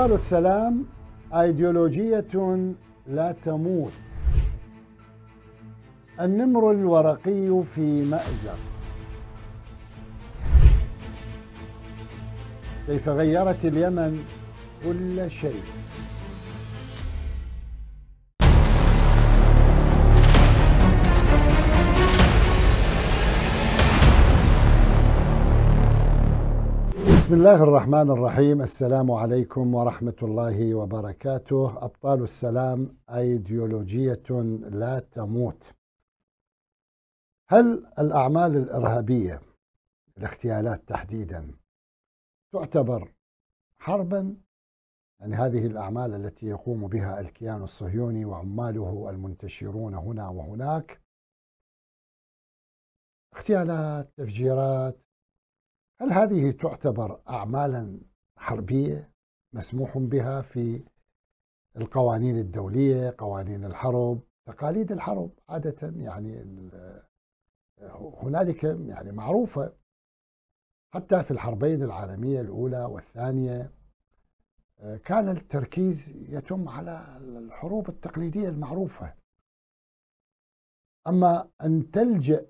أطفال السلام أيديولوجية لا تموت النمر الورقي في مأزق كيف غيرت اليمن كل شيء بسم الله الرحمن الرحيم السلام عليكم ورحمة الله وبركاته أبطال السلام أيديولوجية لا تموت هل الأعمال الإرهابية الاغتيالات تحديدا تعتبر حربا يعني هذه الأعمال التي يقوم بها الكيان الصهيوني وعماله المنتشرون هنا وهناك اغتيالات تفجيرات هل هذه تعتبر أعمالا حربية مسموح بها في القوانين الدولية قوانين الحرب تقاليد الحرب عادة يعني هنالك يعني معروفة حتى في الحربين العالمية الأولى والثانية كان التركيز يتم على الحروب التقليدية المعروفة أما أن تلجأ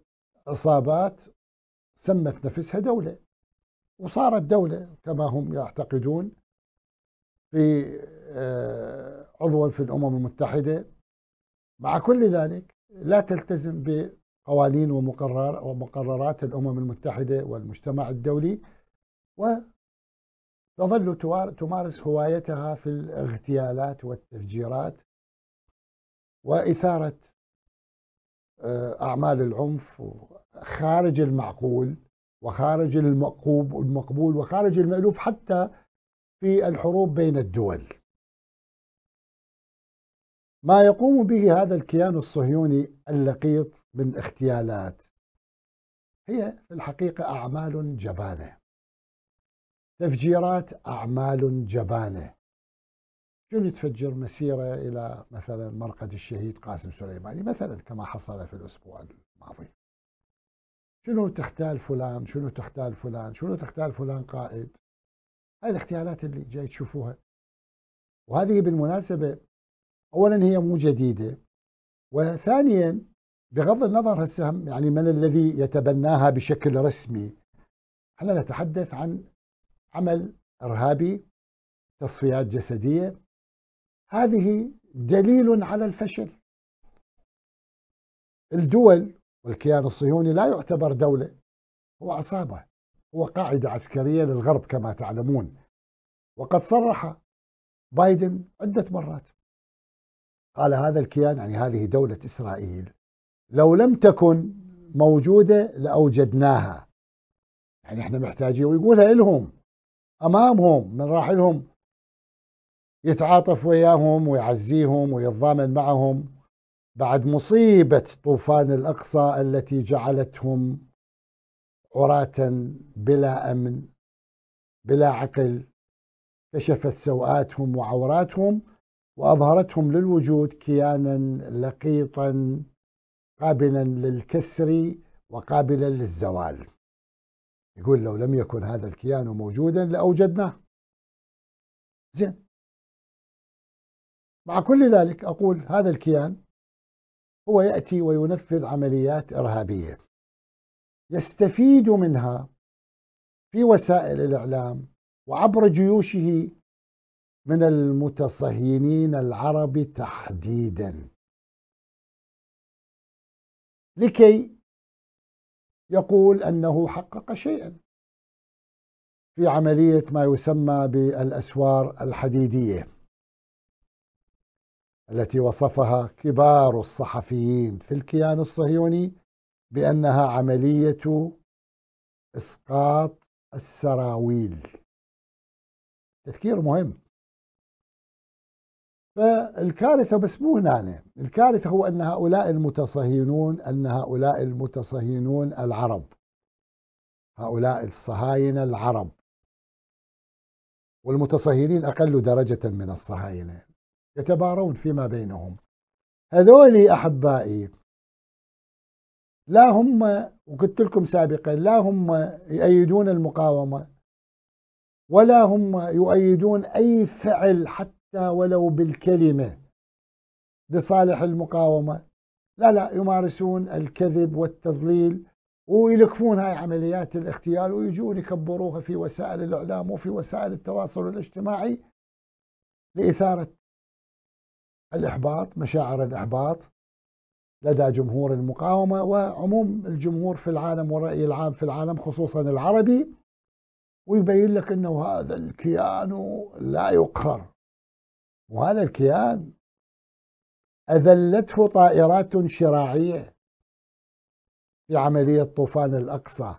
عصابات سمت نفسها دولة وصارت دولة كما هم يعتقدون في آه، عضوا في الأمم المتحدة مع كل ذلك لا تلتزم بقوانين ومقرر ومقررات الأمم المتحدة والمجتمع الدولي وتظل تمارس هوايتها في الاغتيالات والتفجيرات وإثارة آه، أعمال العنف خارج المعقول وخارج المقبول وخارج المألوف حتى في الحروب بين الدول ما يقوم به هذا الكيان الصهيوني اللقيط من اغتيالات هي في الحقيقة أعمال جبانة تفجيرات أعمال جبانة شنو تفجر مسيرة إلى مثلا مرقد الشهيد قاسم سليماني مثلا كما حصل في الأسبوع الماضي شنو تختال فلان شنو تختال فلان شنو تختال فلان قائد هاي الاختيارات اللي جاي تشوفوها وهذه بالمناسبة أولا هي مو جديدة وثانيا بغض النظر هسه يعني من الذي يتبناها بشكل رسمي احنا نتحدث عن عمل إرهابي تصفيات جسدية هذه دليل على الفشل الدول والكيان الصهيوني لا يعتبر دولة هو عصابة هو قاعدة عسكرية للغرب كما تعلمون وقد صرح بايدن عدة مرات قال هذا الكيان يعني هذه دولة إسرائيل لو لم تكن موجودة لأوجدناها يعني احنا محتاجين ويقولها لهم أمامهم من راح لهم يتعاطف وياهم ويعزيهم ويتضامن معهم بعد مصيبة طوفان الأقصى التي جعلتهم عراة بلا أمن بلا عقل كشفت سوآتهم وعوراتهم وأظهرتهم للوجود كيانا لقيطا قابلا للكسر وقابلا للزوال يقول لو لم يكن هذا الكيان موجودا لأوجدناه زين مع كل ذلك أقول هذا الكيان هو يأتي وينفذ عمليات إرهابية يستفيد منها في وسائل الإعلام وعبر جيوشه من المتصهينين العرب تحديدا لكي يقول انه حقق شيئا في عمليه ما يسمى بالاسوار الحديديه التي وصفها كبار الصحفيين في الكيان الصهيوني بانها عمليه اسقاط السراويل تذكير مهم فالكارثه بس مو هنا الكارثه هو ان هؤلاء المتصهينون ان هؤلاء المتصهينون العرب هؤلاء الصهاينه العرب والمتصهينين اقل درجه من الصهاينه يتبارون فيما بينهم هذول أحبائي لا هم وقلت لكم سابقا لا هم يؤيدون المقاومة ولا هم يؤيدون أي فعل حتى ولو بالكلمة لصالح المقاومة لا لا يمارسون الكذب والتضليل ويلكفون هاي عمليات الاغتيال ويجون يكبروها في وسائل الإعلام وفي وسائل التواصل الاجتماعي لإثارة الإحباط مشاعر الإحباط لدى جمهور المقاومة وعموم الجمهور في العالم والرأي العام في العالم خصوصا العربي ويبين لك أنه هذا الكيان لا يقهر وهذا الكيان أذلته طائرات شراعية في عملية طوفان الأقصى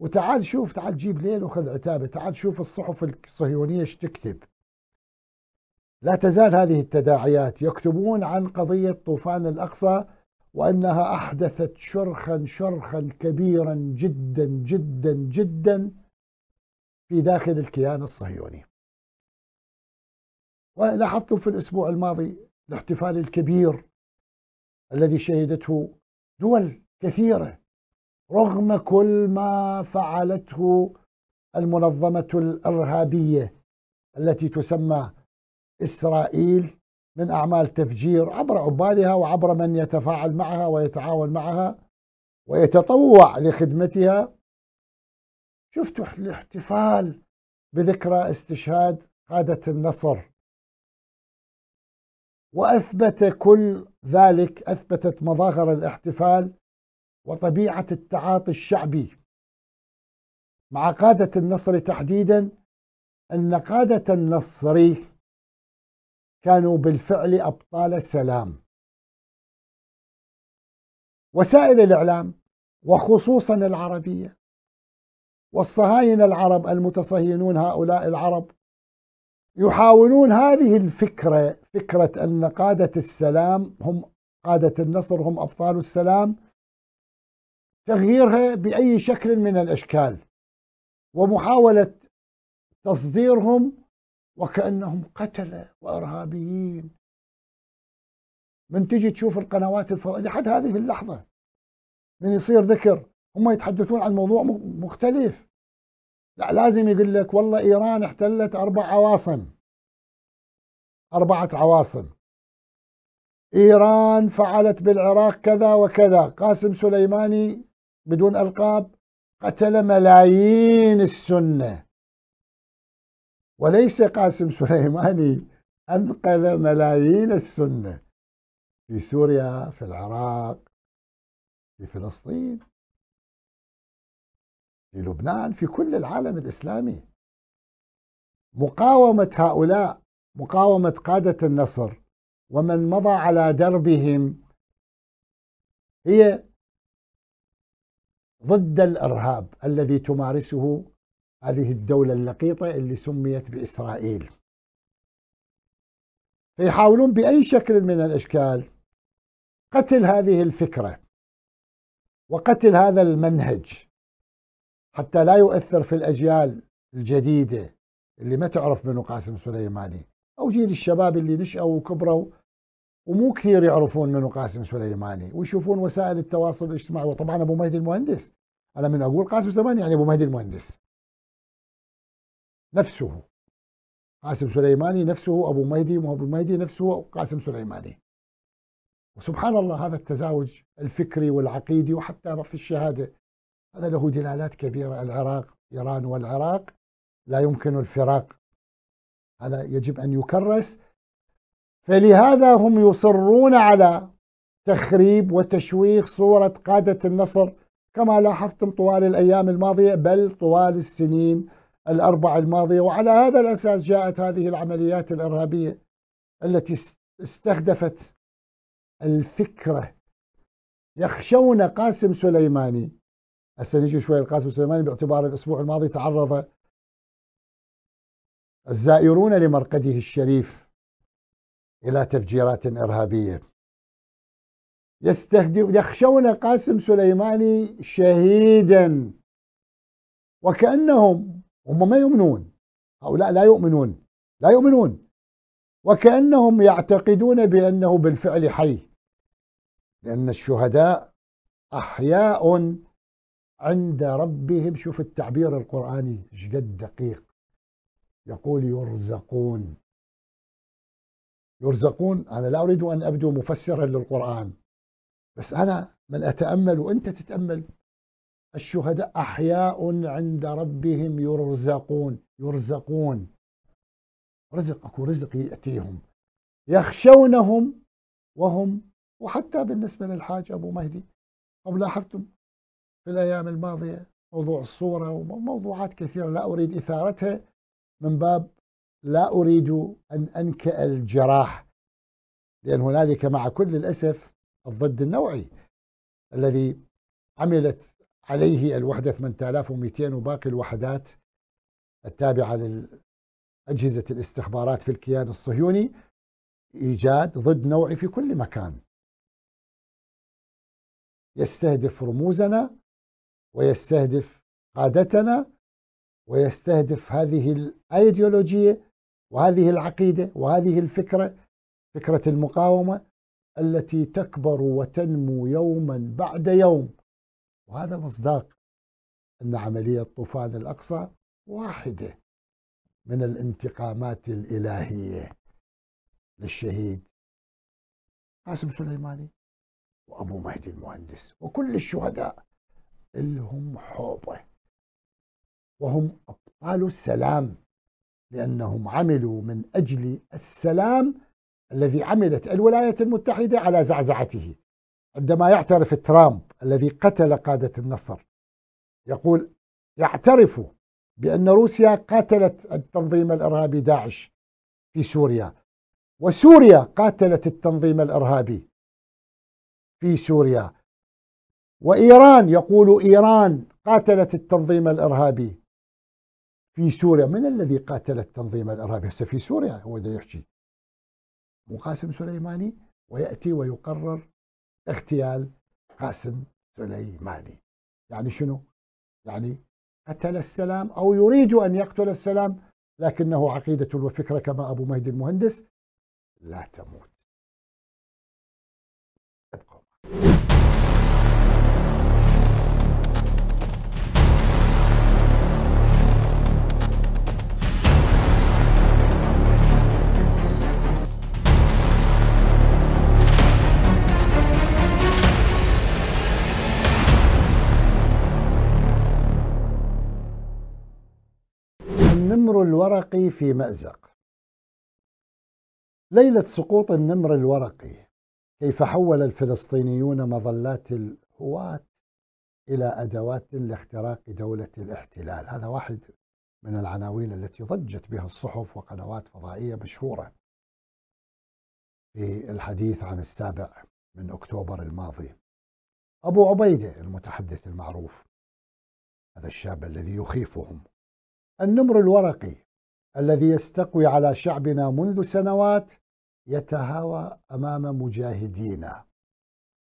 وتعال شوف تعال جيب ليل وخذ عتابه تعال شوف الصحف الصهيونية ايش تكتب لا تزال هذه التداعيات يكتبون عن قضية طوفان الأقصى وأنها أحدثت شرخا شرخا كبيرا جدا جدا جدا في داخل الكيان الصهيوني ولاحظتم في الأسبوع الماضي الاحتفال الكبير الذي شهدته دول كثيرة رغم كل ما فعلته المنظمة الإرهابية التي تسمى إسرائيل من أعمال تفجير عبر عبالها وعبر من يتفاعل معها ويتعاون معها ويتطوع لخدمتها شفتوا الاحتفال بذكرى استشهاد قادة النصر وأثبت كل ذلك أثبتت مظاهر الاحتفال وطبيعة التعاطي الشعبي مع قادة النصر تحديدا أن قادة النصري كانوا بالفعل أبطال السلام وسائل الإعلام وخصوصا العربية والصهاينة العرب المتصهينون هؤلاء العرب يحاولون هذه الفكرة فكرة أن قادة السلام هم قادة النصر هم أبطال السلام تغييرها بأي شكل من الأشكال ومحاولة تصديرهم وكأنهم قتلة وإرهابيين من تجي تشوف القنوات الفضائية لحد هذه اللحظة من يصير ذكر هم يتحدثون عن موضوع مختلف لا لازم يقول لك والله إيران احتلت أربع عواصم أربعة عواصم إيران فعلت بالعراق كذا وكذا قاسم سليماني بدون ألقاب قتل ملايين السنة وليس قاسم سليماني أنقذ ملايين السنة في سوريا في العراق في فلسطين في لبنان في كل العالم الإسلامي مقاومة هؤلاء مقاومة قادة النصر ومن مضى على دربهم هي ضد الإرهاب الذي تمارسه هذه الدولة اللقيطة اللي سميت بإسرائيل فيحاولون بأي شكل من الأشكال قتل هذه الفكرة وقتل هذا المنهج حتى لا يؤثر في الأجيال الجديدة اللي ما تعرف منه قاسم سليماني أو جيل الشباب اللي نشأوا وكبروا ومو كثير يعرفون منه قاسم سليماني ويشوفون وسائل التواصل الاجتماعي وطبعا أبو مهدي المهندس أنا من أقول قاسم سليماني يعني أبو مهدي المهندس نفسه قاسم سليماني نفسه أبو مهدي وأبو مهدي نفسه قاسم سليماني وسبحان الله هذا التزاوج الفكري والعقيدي وحتى في الشهادة هذا له دلالات كبيرة العراق إيران والعراق لا يمكن الفراق هذا يجب أن يكرس فلهذا هم يصرون على تخريب وتشويه صورة قادة النصر كما لاحظتم طوال الأيام الماضية بل طوال السنين الأربعة الماضية وعلى هذا الأساس جاءت هذه العمليات الإرهابية التي استهدفت الفكرة يخشون قاسم سليماني هسه نجي شوي لقاسم سليماني باعتبار الأسبوع الماضي تعرض الزائرون لمرقده الشريف إلى تفجيرات إرهابية يستخدم يخشون قاسم سليماني شهيدا وكأنهم هم ما يؤمنون هؤلاء لا يؤمنون لا يؤمنون وكأنهم يعتقدون بأنه بالفعل حي لأن الشهداء أحياء عند ربهم شوف التعبير القرآني شقد دقيق يقول يرزقون يرزقون أنا لا أريد أن أبدو مفسرا للقرآن بس أنا من أتأمل وأنت تتأمل الشهداء أحياء عند ربهم يرزقون يرزقون رزق أكو رزق يأتيهم يخشونهم وهم وحتى بالنسبة للحاج أبو مهدي أو لاحظتم في الأيام الماضية موضوع الصورة وموضوعات كثيرة لا أريد إثارتها من باب لا أريد أن أنكأ الجراح لأن هنالك مع كل الأسف الضد النوعي الذي عملت عليه الوحدة 8200 وباقي الوحدات التابعة لأجهزة الاستخبارات في الكيان الصهيوني إيجاد ضد نوعي في كل مكان يستهدف رموزنا ويستهدف قادتنا ويستهدف هذه الايديولوجيه وهذه العقيده وهذه الفكره فكره المقاومه التي تكبر وتنمو يوما بعد يوم وهذا مصداق أن عملية طوفان الأقصى واحدة من الانتقامات الإلهية للشهيد قاسم سليماني وأبو مهدي المهندس وكل الشهداء الهم حوبة وهم أبطال السلام لأنهم عملوا من أجل السلام الذي عملت الولايات المتحدة على زعزعته عندما يعترف ترامب الذي قتل قادة النصر يقول يعترف بأن روسيا قاتلت التنظيم الإرهابي داعش في سوريا وسوريا قاتلت التنظيم الإرهابي في سوريا وإيران يقول إيران قاتلت التنظيم الإرهابي في سوريا من الذي قاتل التنظيم الإرهابي هسه في سوريا هو ده يحكي مو قاسم سليماني ويأتي ويقرر اغتيال قاسم سليماني يعني شنو؟ يعني قتل السلام أو يريد أن يقتل السلام لكنه عقيدة وفكرة كما أبو مهدي المهندس لا تموت النمر الورقي في مأزق ليلة سقوط النمر الورقي كيف حول الفلسطينيون مظلات الهواة إلى أدوات لاختراق دولة الاحتلال هذا واحد من العناوين التي ضجت بها الصحف وقنوات فضائية مشهورة في الحديث عن السابع من أكتوبر الماضي أبو عبيدة المتحدث المعروف هذا الشاب الذي يخيفهم النمر الورقي الذي يستقوي على شعبنا منذ سنوات يتهاوى أمام مجاهدينا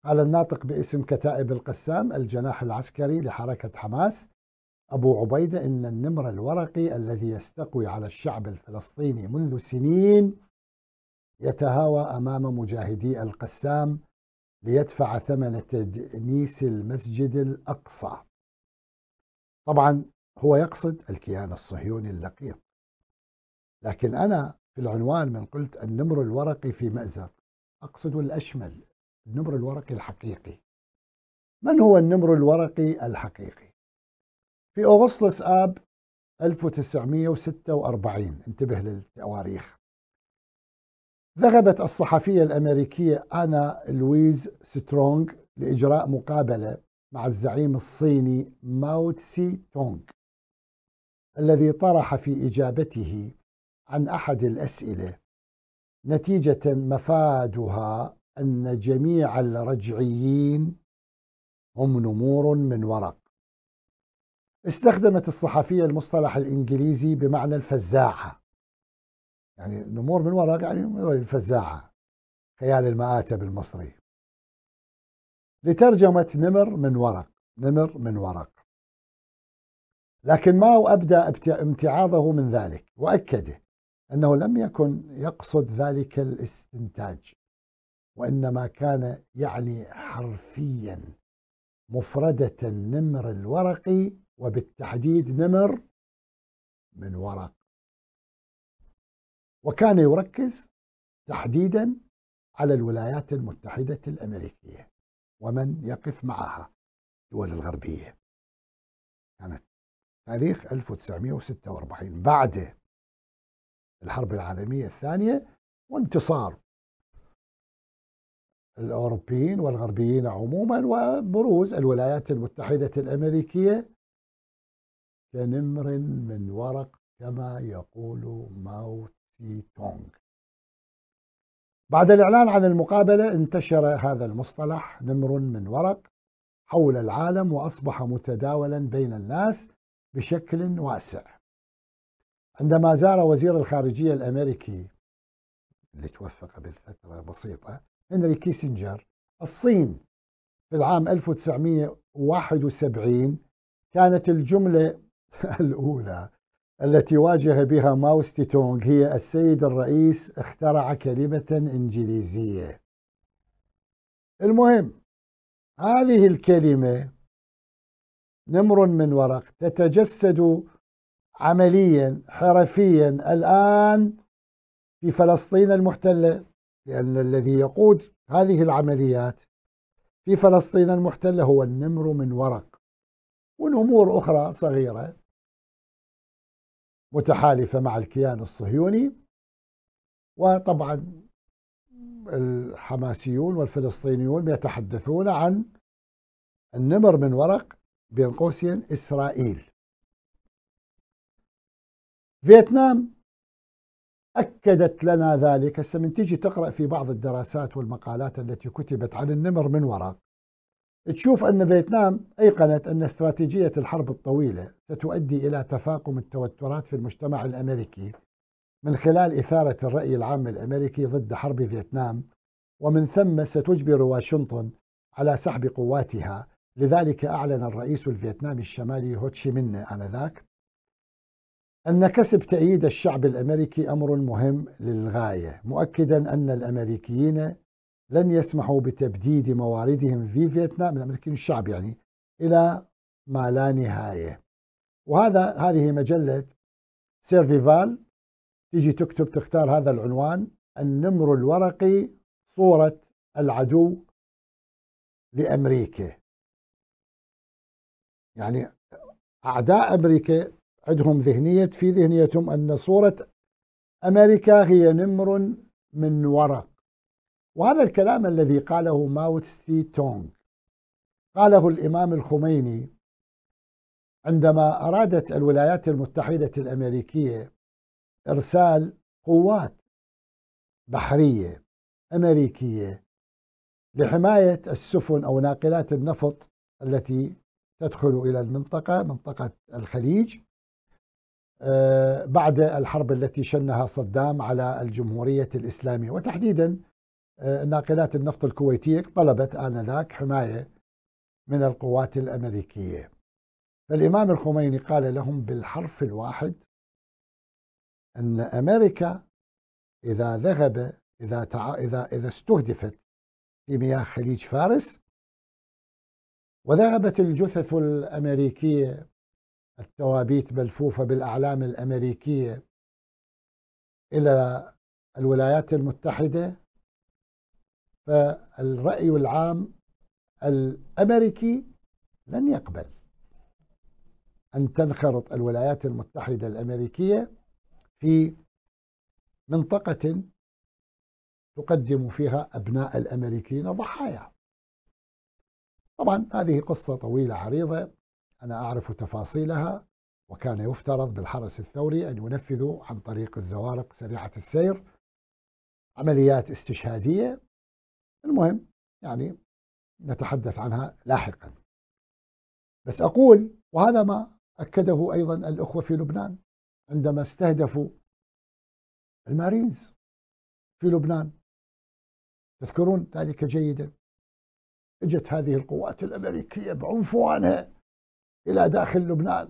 قال الناطق باسم كتائب القسام الجناح العسكري لحركة حماس أبو عبيدة إن النمر الورقي الذي يستقوي على الشعب الفلسطيني منذ سنين يتهاوى أمام مجاهدي القسام ليدفع ثمن تدنيس المسجد الأقصى طبعا هو يقصد الكيان الصهيوني اللقيط لكن أنا في العنوان من قلت النمر الورقي في مأزق أقصد الأشمل النمر الورقي الحقيقي من هو النمر الورقي الحقيقي؟ في أغسطس آب 1946 انتبه للتواريخ ذهبت الصحفية الأمريكية أنا لويز سترونغ لإجراء مقابلة مع الزعيم الصيني ماو تسي تونغ الذي طرح في اجابته عن احد الاسئله نتيجه مفادها ان جميع الرجعيين هم نمور من ورق استخدمت الصحفيه المصطلح الانجليزي بمعنى الفزاعه يعني نمور من ورق يعني الفزاعه خيال المآتب المصري لترجمه نمر من ورق نمر من ورق لكن ما أبدى امتعاضه من ذلك وأكده أنه لم يكن يقصد ذلك الاستنتاج وإنما كان يعني حرفيا مفردة النمر الورقي وبالتحديد نمر من ورق وكان يركز تحديدا على الولايات المتحدة الأمريكية ومن يقف معها الدول الغربية كانت تاريخ 1946 بعد الحرب العالمية الثانية وانتصار الأوروبيين والغربيين عموما وبروز الولايات المتحدة الأمريكية كنمر من ورق كما يقول ماو تي تونغ بعد الإعلان عن المقابلة انتشر هذا المصطلح نمر من ورق حول العالم وأصبح متداولا بين الناس بشكل واسع عندما زار وزير الخارجية الأمريكي اللي توفق بالفترة بسيطة هنري كيسنجر الصين في العام 1971 كانت الجملة الأولى التي واجه بها ماوس تيتونغ هي السيد الرئيس اخترع كلمة إنجليزية المهم هذه الكلمة نمر من ورق تتجسد عمليا حرفيا الآن في فلسطين المحتلة لأن الذي يقود هذه العمليات في فلسطين المحتلة هو النمر من ورق والأمور أخرى صغيرة متحالفة مع الكيان الصهيوني وطبعا الحماسيون والفلسطينيون يتحدثون عن النمر من ورق بين قوسين إسرائيل فيتنام أكدت لنا ذلك هسه من تيجي تقرأ في بعض الدراسات والمقالات التي كتبت عن النمر من وراء تشوف أن فيتنام أيقنت أن استراتيجية الحرب الطويلة ستؤدي إلى تفاقم التوترات في المجتمع الأمريكي من خلال إثارة الرأي العام الأمريكي ضد حرب فيتنام ومن ثم ستجبر واشنطن على سحب قواتها لذلك أعلن الرئيس الفيتنامي الشمالي هوتشي هوتشيمين آنذاك أن كسب تأييد الشعب الأمريكي أمر مهم للغاية مؤكدا أن الأمريكيين لن يسمحوا بتبديد مواردهم في فيتنام الأمريكيين الشعب يعني إلى ما لا نهاية وهذا هذه مجلة سيرفيفال تيجي تكتب تختار هذا العنوان النمر الورقي صورة العدو لأمريكا يعني أعداء أمريكا عندهم ذهنية في ذهنيتهم أن صورة أمريكا هي نمر من ورق وهذا الكلام الذي قاله ماو تسي تونغ قاله الإمام الخميني عندما أرادت الولايات المتحدة الأمريكية إرسال قوات بحرية أمريكية لحماية السفن أو ناقلات النفط التي تدخل إلى المنطقة منطقة الخليج آه، بعد الحرب التي شنها صدام على الجمهورية الإسلامية وتحديدا آه، ناقلات النفط الكويتية طلبت آنذاك حماية من القوات الأمريكية فالإمام الخميني قال لهم بالحرف الواحد أن أمريكا إذا ذهب إذا إذا إذا استهدفت في مياه خليج فارس وذهبت الجثث الأمريكية التوابيت ملفوفة بالأعلام الأمريكية إلى الولايات المتحدة فالرأي العام الأمريكي لن يقبل أن تنخرط الولايات المتحدة الأمريكية في منطقة تقدم فيها أبناء الأمريكيين ضحايا طبعا هذه قصة طويلة عريضة أنا أعرف تفاصيلها وكان يفترض بالحرس الثوري أن ينفذوا عن طريق الزوارق سريعة السير عمليات استشهادية المهم يعني نتحدث عنها لاحقا بس أقول وهذا ما أكده أيضا الأخوة في لبنان عندما استهدفوا المارينز في لبنان تذكرون ذلك جيدا اجت هذه القوات الامريكيه بعنفوانها الى داخل لبنان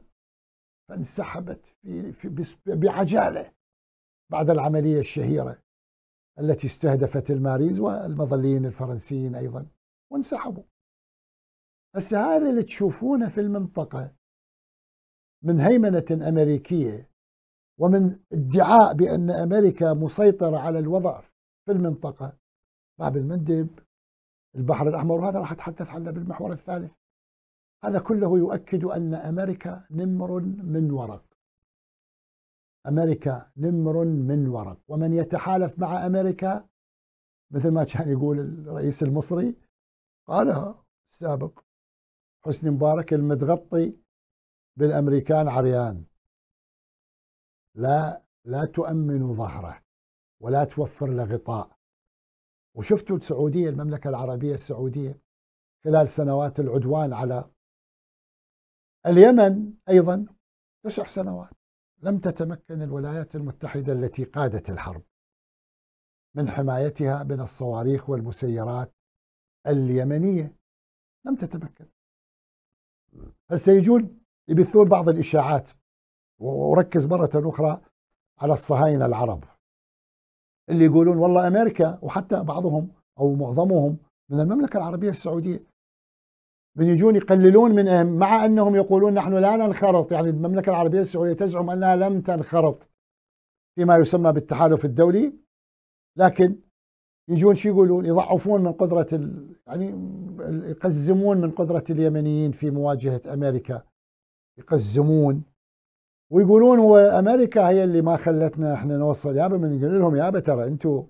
فانسحبت في, في بعجاله بعد العمليه الشهيره التي استهدفت الماريز والمظليين الفرنسيين ايضا وانسحبوا. بس هذا اللي تشوفونه في المنطقه من هيمنه امريكيه ومن ادعاء بان امريكا مسيطره على الوضع في المنطقه باب المندب البحر الأحمر وهذا راح أتحدث عنه بالمحور الثالث هذا كله يؤكد أن أمريكا نمر من ورق أمريكا نمر من ورق ومن يتحالف مع أمريكا مثل ما كان يقول الرئيس المصري قالها السابق حسني مبارك المتغطي بالأمريكان عريان لا لا تؤمن ظهره ولا توفر له غطاء وشفتوا السعودية المملكة العربية السعودية خلال سنوات العدوان على اليمن أيضا تسع سنوات لم تتمكن الولايات المتحدة التي قادت الحرب من حمايتها من الصواريخ والمسيرات اليمنية لم تتمكن هسه يجون يبثون بعض الإشاعات وركز مرة أخرى على الصهاينة العرب اللي يقولون والله امريكا وحتى بعضهم او معظمهم من المملكه العربيه السعوديه من يجون يقللون من أهم مع انهم يقولون نحن لا ننخرط يعني المملكه العربيه السعوديه تزعم انها لم تنخرط فيما يسمى بالتحالف الدولي لكن يجون شو يقولون يضعفون من قدره ال... يعني يقزمون من قدره اليمنيين في مواجهه امريكا يقزمون ويقولون وامريكا هي اللي ما خلتنا احنا نوصل يابا من يقول لهم يابا ترى انتم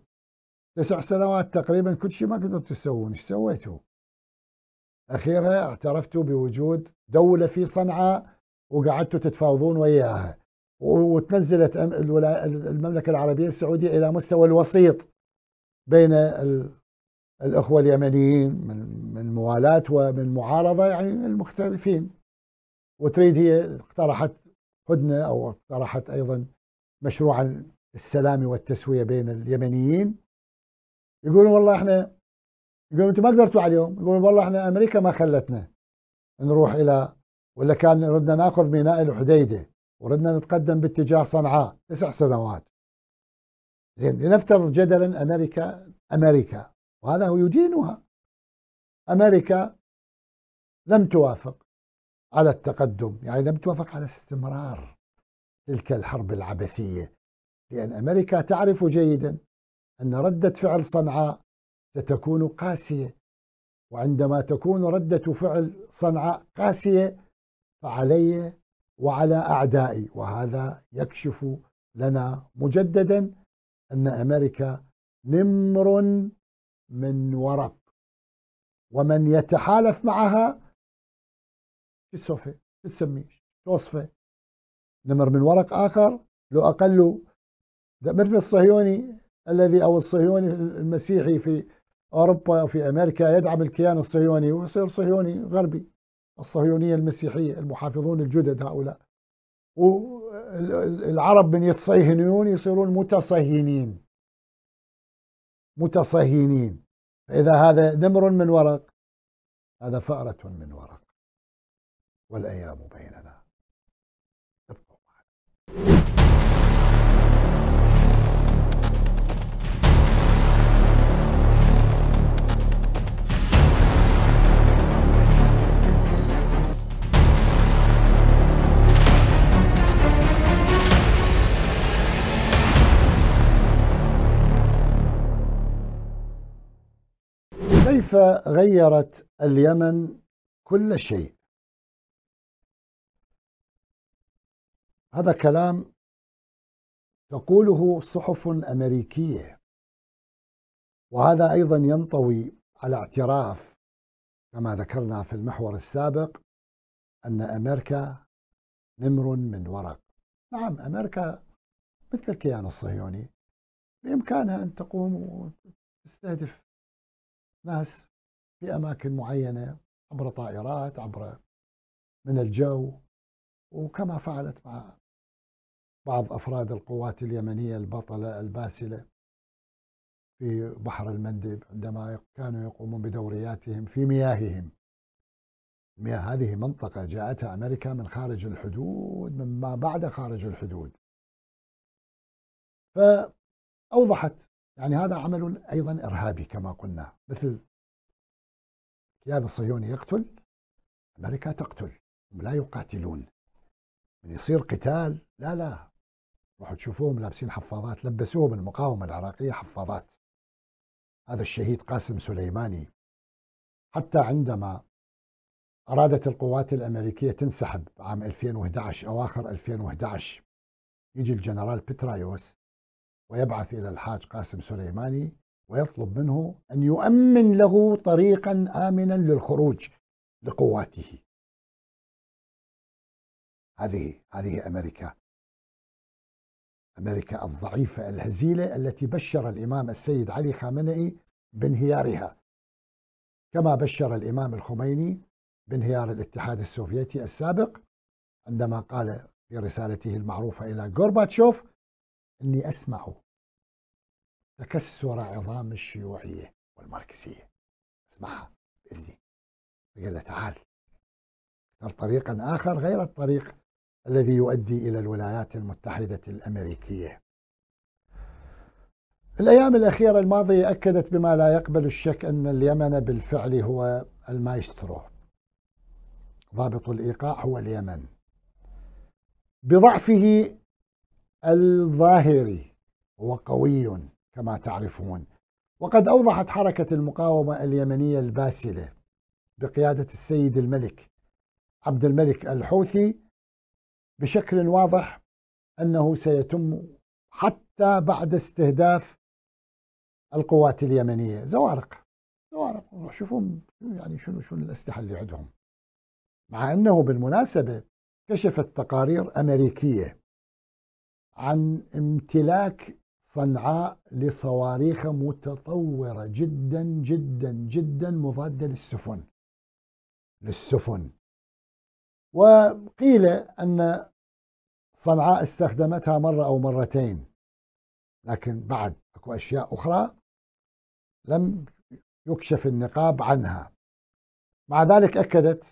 تسع سنوات تقريبا كل شيء ما قدرتوا تسوون ايش سويتوا؟ اخيرا اعترفتوا بوجود دوله في صنعاء وقعدتوا تتفاوضون وياها وتنزلت المملكه العربيه السعوديه الى مستوى الوسيط بين الاخوه اليمنيين من من موالاه ومن معارضه يعني المختلفين وتريد هي اقترحت هدنة أو اقترحت أيضا مشروع السلام والتسوية بين اليمنيين يقولون والله احنا يقولون انتم ما قدرتوا على اليوم يقولون والله احنا امريكا ما خلتنا نروح الى ولا كان ردنا ناخذ ميناء الحديده وردنا نتقدم باتجاه صنعاء تسع سنوات زين لنفترض جدلا امريكا امريكا وهذا هو يدينها امريكا لم توافق على التقدم يعني لم توافق على استمرار تلك الحرب العبثية لأن أمريكا تعرف جيدا أن ردة فعل صنعاء ستكون قاسية وعندما تكون ردة فعل صنعاء قاسية فعلي وعلى أعدائي وهذا يكشف لنا مجددا أن أمريكا نمر من ورق ومن يتحالف معها تسوفه تسميش توصفه نمر من ورق آخر لو أقل مثل الصهيوني الذي أو الصهيوني المسيحي في أوروبا في أمريكا يدعم الكيان الصهيوني ويصير صهيوني غربي الصهيونية المسيحية المحافظون الجدد هؤلاء والعرب من يتصهينون يصيرون متصهينين متصهينين فإذا هذا نمر من ورق هذا فأرة من ورق والأيام بيننا ابقوا معنا كيف غيرت اليمن كل شيء هذا كلام تقوله صحف أمريكية وهذا أيضا ينطوي على اعتراف كما ذكرنا في المحور السابق أن أمريكا نمر من ورق نعم أمريكا مثل الكيان الصهيوني بإمكانها أن تقوم وتستهدف ناس في أماكن معينة عبر طائرات عبر من الجو وكما فعلت مع بعض أفراد القوات اليمنية البطلة الباسلة في بحر المندب عندما كانوا يقومون بدورياتهم في مياههم مياه هذه منطقة جاءتها أمريكا من خارج الحدود مما بعد خارج الحدود فأوضحت يعني هذا عمل أيضا إرهابي كما قلنا مثل الكيان الصهيوني يقتل أمريكا تقتل هم لا يقاتلون من يصير قتال لا لا راحوا تشوفوهم لابسين حفاضات لبسوهم المقاومة العراقية حفاضات هذا الشهيد قاسم سليماني حتى عندما أرادت القوات الأمريكية تنسحب عام 2011 أواخر 2011 يجي الجنرال بترايوس ويبعث إلى الحاج قاسم سليماني ويطلب منه أن يؤمن له طريقا آمنا للخروج لقواته هذه هذه أمريكا أمريكا الضعيفة الهزيلة التي بشر الإمام السيد علي خامنئي بانهيارها كما بشر الإمام الخميني بانهيار الاتحاد السوفيتي السابق عندما قال في رسالته المعروفة إلى غورباتشوف إني أسمع تكسر عظام الشيوعية والماركسية اسمعها بإذني قال له تعال اختر طريقا آخر غير الطريق الذي يؤدي إلى الولايات المتحدة الأمريكية الأيام الأخيرة الماضية أكدت بما لا يقبل الشك أن اليمن بالفعل هو المايسترو ضابط الإيقاع هو اليمن بضعفه الظاهري وقوي كما تعرفون وقد أوضحت حركة المقاومة اليمنية الباسلة بقيادة السيد الملك عبد الملك الحوثي بشكل واضح انه سيتم حتى بعد استهداف القوات اليمنيه زوارق زوارق شوفوا يعني شنو شنو الاسلحه اللي عندهم مع انه بالمناسبه كشفت تقارير امريكيه عن امتلاك صنعاء لصواريخ متطوره جدا جدا جدا مضاده للسفن للسفن وقيل ان صنعاء استخدمتها مرة أو مرتين لكن بعد أكو أشياء أخرى لم يكشف النقاب عنها مع ذلك أكدت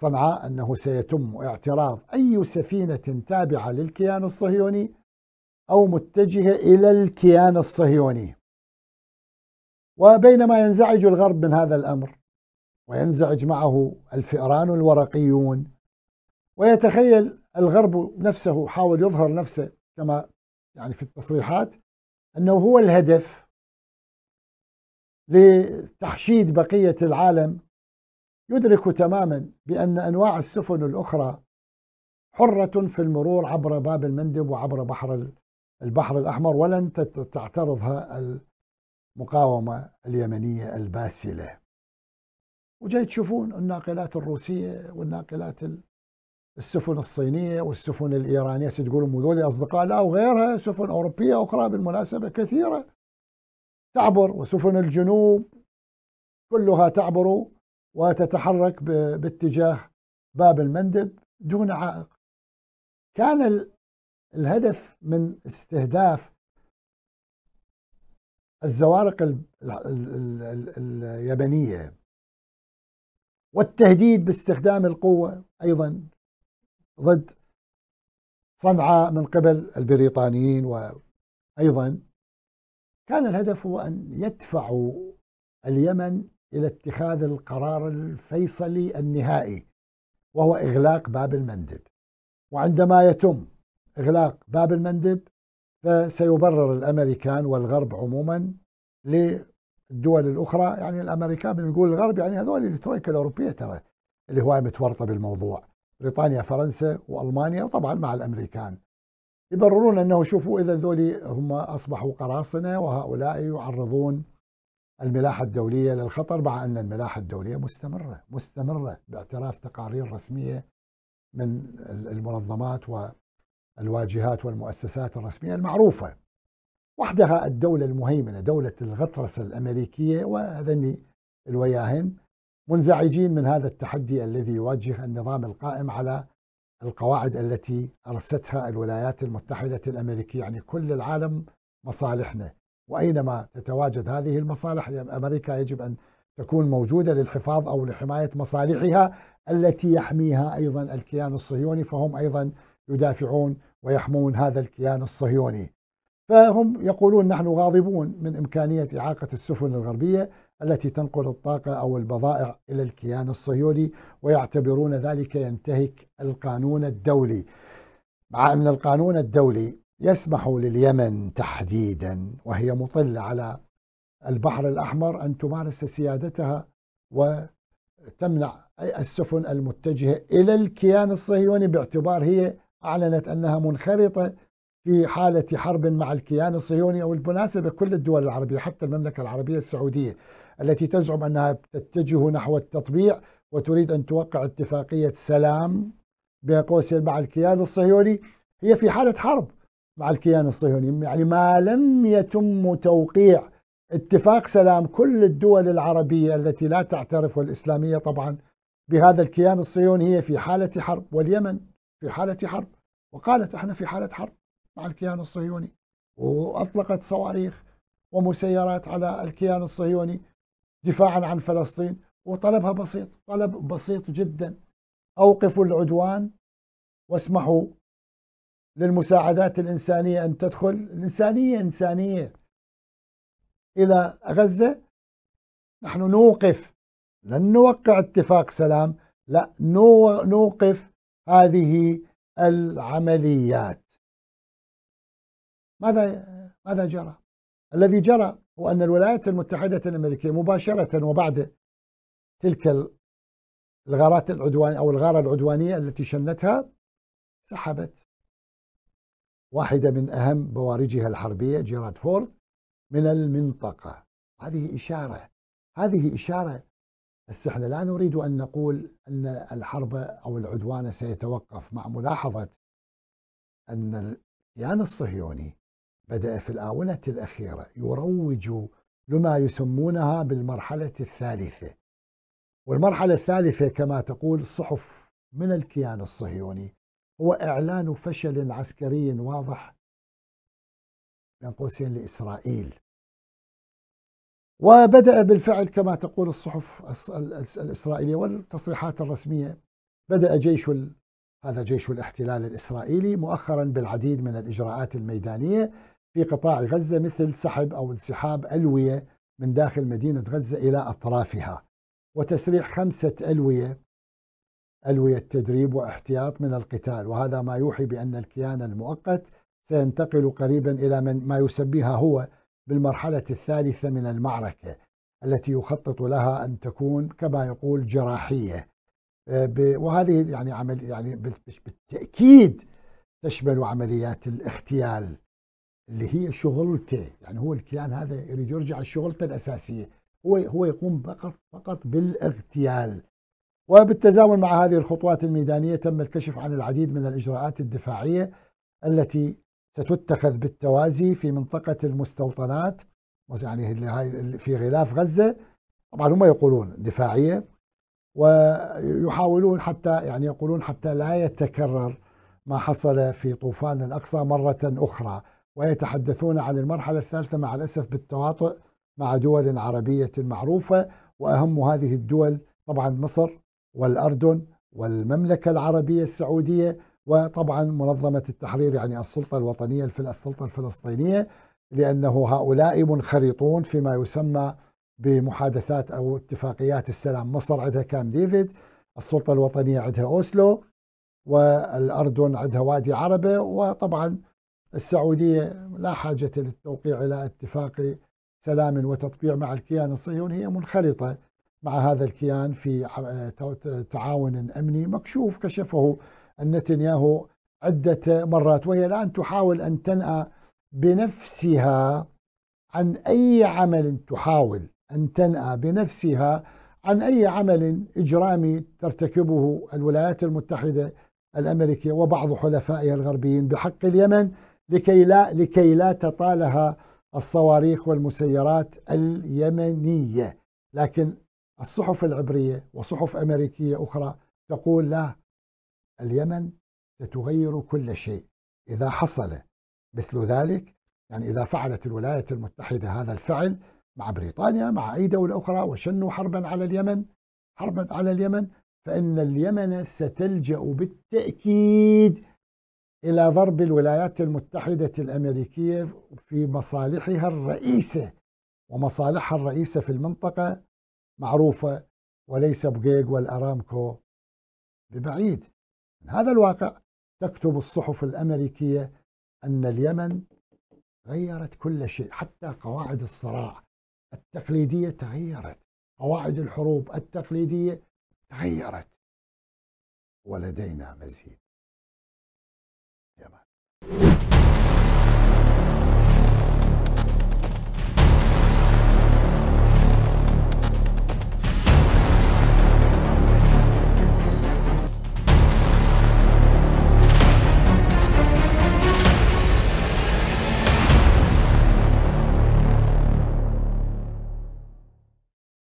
صنعاء أنه سيتم اعتراض أي سفينة تابعة للكيان الصهيوني أو متجهة إلى الكيان الصهيوني وبينما ينزعج الغرب من هذا الأمر وينزعج معه الفئران الورقيون ويتخيل الغرب نفسه حاول يظهر نفسه كما يعني في التصريحات انه هو الهدف لتحشيد بقيه العالم يدرك تماما بان انواع السفن الاخرى حره في المرور عبر باب المندب وعبر بحر البحر الاحمر ولن تعترضها المقاومه اليمنيه الباسله وجاي تشوفون الناقلات الروسيه والناقلات ال السفن الصينية والسفن الإيرانية ستقولوا هذول أصدقاء لا وغيرها سفن أوروبية أخرى بالمناسبة كثيرة تعبر وسفن الجنوب كلها تعبر وتتحرك باتجاه باب المندب دون عائق كان الهدف من استهداف الزوارق اليابانية والتهديد باستخدام القوة أيضا ضد صنعاء من قبل البريطانيين وأيضا كان الهدف هو أن يدفعوا اليمن إلى اتخاذ القرار الفيصلي النهائي وهو إغلاق باب المندب وعندما يتم إغلاق باب المندب فسيبرر الأمريكان والغرب عموما للدول الأخرى يعني الأمريكان بنقول الغرب يعني هذول الترويكا الأوروبية ترى اللي هواي متورطة بالموضوع بريطانيا فرنسا والمانيا وطبعا مع الامريكان يبررون انه شوفوا اذا ذولي هم اصبحوا قراصنه وهؤلاء يعرضون الملاحه الدوليه للخطر مع ان الملاحه الدوليه مستمره مستمره باعتراف تقارير رسميه من المنظمات والواجهات والمؤسسات الرسميه المعروفه. وحدها الدوله المهيمنه دوله الغطرسه الامريكيه وهذني الوياهن منزعجين من هذا التحدي الذي يواجه النظام القائم على القواعد التي أرستها الولايات المتحدة الأمريكية يعني كل العالم مصالحنا وأينما تتواجد هذه المصالح أمريكا يجب أن تكون موجودة للحفاظ أو لحماية مصالحها التي يحميها أيضا الكيان الصهيوني فهم أيضا يدافعون ويحمون هذا الكيان الصهيوني فهم يقولون نحن غاضبون من إمكانية إعاقة السفن الغربية التي تنقل الطاقة أو البضائع إلى الكيان الصهيوني ويعتبرون ذلك ينتهك القانون الدولي مع أن القانون الدولي يسمح لليمن تحديدا وهي مطلة على البحر الأحمر أن تمارس سيادتها وتمنع السفن المتجهة إلى الكيان الصهيوني باعتبار هي أعلنت أنها منخرطة في حالة حرب مع الكيان الصهيوني أو بالمناسبة كل الدول العربية حتى المملكة العربية السعودية التي تزعم أنها تتجه نحو التطبيع وتريد أن توقع اتفاقية سلام بين قوسين مع الكيان الصهيوني هي في حالة حرب مع الكيان الصهيوني يعني ما لم يتم توقيع اتفاق سلام كل الدول العربية التي لا تعترف والإسلامية طبعا بهذا الكيان الصهيوني هي في حالة حرب واليمن في حالة حرب وقالت احنا في حالة حرب مع الكيان الصهيوني وأطلقت صواريخ ومسيرات على الكيان الصهيوني دفاعا عن فلسطين وطلبها بسيط طلب بسيط جدا أوقفوا العدوان واسمحوا للمساعدات الإنسانية أن تدخل الإنسانية إنسانية إلى غزة نحن نوقف لن نوقع اتفاق سلام لا نوقف هذه العمليات ماذا ماذا جرى؟ الذي جرى وأن الولايات المتحدة الأمريكية مباشرة وبعد تلك الغارات العدوان أو الغارة العدوانية التي شنتها سحبت واحدة من أهم بوارجها الحربية جيرارد فورد من المنطقة هذه إشارة هذه إشارة بس احنا لا نريد أن نقول أن الحرب أو العدوان سيتوقف مع ملاحظة أن الكيان الصهيوني بدأ في الآونة الأخيرة يروج لما يسمونها بالمرحلة الثالثة والمرحلة الثالثة كما تقول صحف من الكيان الصهيوني هو إعلان فشل عسكري واضح بين قوسين لإسرائيل وبدأ بالفعل كما تقول الصحف الإسرائيلية والتصريحات الرسمية بدأ جيش هذا جيش الاحتلال الإسرائيلي مؤخرا بالعديد من الإجراءات الميدانية في قطاع غزة مثل سحب أو انسحاب ألوية من داخل مدينة غزة إلى أطرافها وتسريح خمسة ألوية ألوية تدريب واحتياط من القتال وهذا ما يوحي بأن الكيان المؤقت سينتقل قريبا إلى من ما يسميها هو بالمرحلة الثالثة من المعركة التي يخطط لها أن تكون كما يقول جراحية آه، وهذه يعني عمل يعني بالتأكيد تشمل عمليات الاغتيال اللي هي شغلته يعني هو الكيان هذا يريد يرجع لشغلته الأساسية هو هو يقوم فقط فقط بالاغتيال وبالتزامن مع هذه الخطوات الميدانية تم الكشف عن العديد من الإجراءات الدفاعية التي ستتخذ بالتوازي في منطقة المستوطنات يعني في غلاف غزة طبعا هم يقولون دفاعية ويحاولون حتى يعني يقولون حتى لا يتكرر ما حصل في طوفان الأقصى مرة أخرى ويتحدثون عن المرحلة الثالثة مع الأسف بالتواطؤ مع دول عربية معروفة وأهم هذه الدول طبعا مصر والأردن والمملكة العربية السعودية وطبعا منظمة التحرير يعني السلطة الوطنية السلطة الفلسطينية لأنه هؤلاء منخرطون فيما يسمى بمحادثات أو اتفاقيات السلام مصر عندها كام ديفيد السلطة الوطنية عندها أوسلو والأردن عندها وادي عربة وطبعا السعودية لا حاجة للتوقيع إلى اتفاق سلام وتطبيع مع الكيان الصهيوني هي منخرطة مع هذا الكيان في تعاون أمني مكشوف كشفه نتنياهو عدة مرات وهي الآن تحاول أن تنأى بنفسها عن أي عمل تحاول أن تنأى بنفسها عن أي عمل إجرامي ترتكبه الولايات المتحدة الأمريكية وبعض حلفائها الغربيين بحق اليمن لكي لا, لكي لا تطالها الصواريخ والمسيرات اليمنية لكن الصحف العبرية وصحف أمريكية أخرى تقول لا اليمن ستغير كل شيء إذا حصل مثل ذلك يعني إذا فعلت الولايات المتحدة هذا الفعل مع بريطانيا مع أي دولة أخرى وشنوا حربا على اليمن حربا على اليمن فإن اليمن ستلجأ بالتأكيد إلى ضرب الولايات المتحدة الأمريكية في مصالحها الرئيسة ومصالحها الرئيسة في المنطقة معروفة وليس بقيق والأرامكو ببعيد من هذا الواقع تكتب الصحف الأمريكية أن اليمن غيرت كل شيء حتى قواعد الصراع التقليدية تغيرت قواعد الحروب التقليدية تغيرت ولدينا مزيد